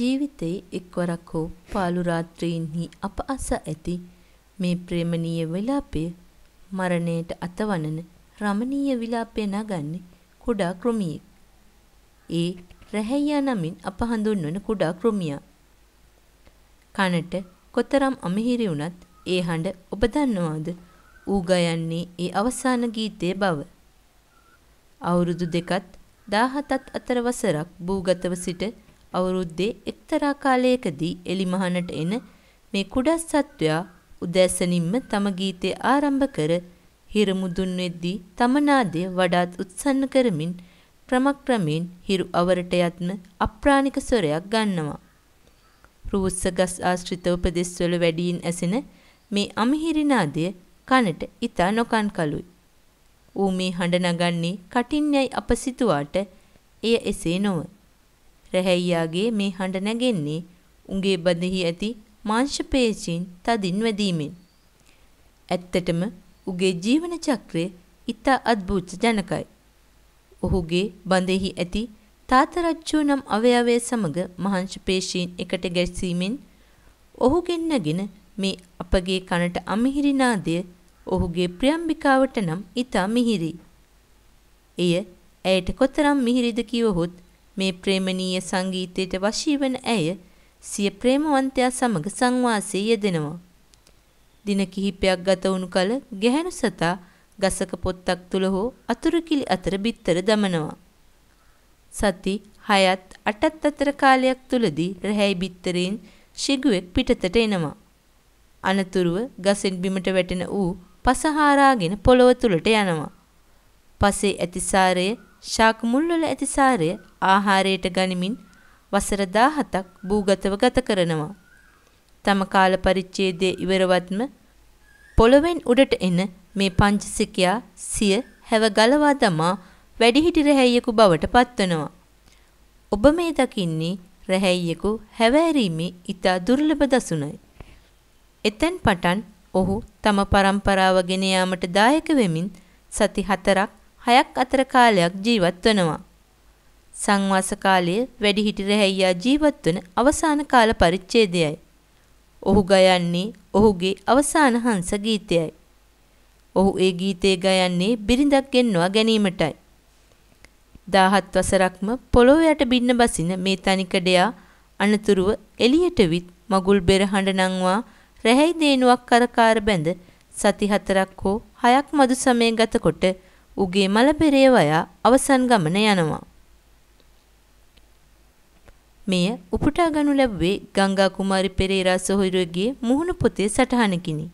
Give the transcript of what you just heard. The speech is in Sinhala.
ජීවිතේ එක්වරක් හෝ පාළු රාත්‍රීන්හි අප අසා ඇති මේ ප්‍රේමණීය විලාපය මරණයට අතවනන රමණීය විලාපය නගන්නේ කුඩා කෘමියෙක්. ඒ රැහැයියා නමින් අප හඳුන්වන කුඩා කෘමියා. කනට කොතරම් අමහිරි වුණත් ඒ හඬ ඔබ දන්නවාද? ඌ ගයන්නේ ඒ අවසාන ගීතයේ බව. අවුරුදු දෙකත් 17ත් අතර වසරක් භූගතව සිට අවුරුද්දේ එක්තරා කාලයකදී එලිමහනට එන මේ කුඩා සත්වයා උදැසනින්ම තම ගීතය ආරම්භ කර හිර මුදුන් වෙද්දී තම නාදය වඩාත් උත්සන්න කරමින් ක්‍රමක්‍රමයෙන් හිරු අවරට යත්ම අප්‍රාණික ස්වරයක් ගන්නවා. රුස්ස ගස් ආශ්‍රිත උපදෙස්වල වැඩියෙන් ඇසෙන මේ අමිහිරි නාදය කනට ඊතා නොකන්කලුයි. ඌ මේ හඬ නගන්නේ කටින් යයි අප සිතුවාට එය එසේ නොවේ. රැහැයියාගේ මේ හඬ නැගෙන්නේ උගේ බඳෙහි ඇති මාංශපේශීන් තදින් වැදීමෙන්. ඇත්තටම උගේ ජීවන චක්‍රය ඉතා අද්භූත ජනකයි. ඔහුගේ බඳෙහි ඇති තාතරච්චෝ නම් අවයවය සමග මහංශපේශීන් එකට ගැසීමෙන් ඔහු ගෙන්නගෙන මේ අපගේ කනට අමිහිරි නාදය ඔහුගේ ප්‍රියම්බිකාවට නම් ඉතා මිහිරි. එය ඇයට කොතරම් මිහිරිද කිවහොත් මේ ප්‍රේමණීය සංගීතයට වශීවන ඇය සිය ප්‍රේමවන්තයා සමග සංවාසයේ යෙදෙනවා. දින කිහිපයක් ගත වුණු කල ගැහැණු සතා ගසක පොත්තක් තුල හෝ අතුරුකිලි අතර බිත්තර දමනවා. සති 6ත් 8ත් අතර කාලයක් තුලදී රැහැයි බිත්තරෙන් ශිගුවෙක් පිටතට එනවා. අනතුරුව ගසෙන් බිමට වැටෙන ඌ පසහාරාගෙන පොළොව තුලට යනවා. පසේ ඇතිසාරය ශාක මුල්වල ඇතිසාරය ආහාරයට ගනිමින් වසර 17ක් භූගතව ගත කරනවා. තම කාල පරිච්ඡේදයේ ඉවරවත්ම පොළවෙන් උඩට එන මේ පංචසිකයා සිය හැව ගලවා දමා වැඩිහිටි රැහැයියෙකු බවට පත්වනවා. ඔබ මේ දකින්නේ රැහැයියෙකු හැවෑරීමේ ඊතා දුර්ලභ දසුනයි. එතෙන් පටන් ඔහු තම પરම්පරාව ගෙන යාමට දායක වෙමින් සති 4ක් 6ක් අතර කාලයක් ජීවත් වෙනවා. සංවාස කාලයේ වැඩිහිටි රැහැයියා ජීවත් වන අවසාන කාල පරිච්ඡේදයයි. ඔහු ගයන්නේ ඔහුගේ අවසාන හංස ගීතයයි. ඔහු ඒ ගීතය ගයන්නේ බිරිඳක් ගෙන්වා ගැනීමටයි. දාහත් වසරක්ම පොළොව යට බින්න බසින මේ තනිකඩයා අනතුරුව එළියට විත් මගුල් බෙර හඬ නංවා රැහැයි දේනුවක් කරකාර බැඳ සති හතරක් හෝ හයක් මදු සමය ගතකොට උගේ මල බෙරේ වයා අවසන් ගමන යනවා. මෙය උපුටා ගනු ලැබුවේ ගංගා කුමාරි පෙරේරා සොහොයුරගේ මුහුණු පොතේ සටහනකිනි.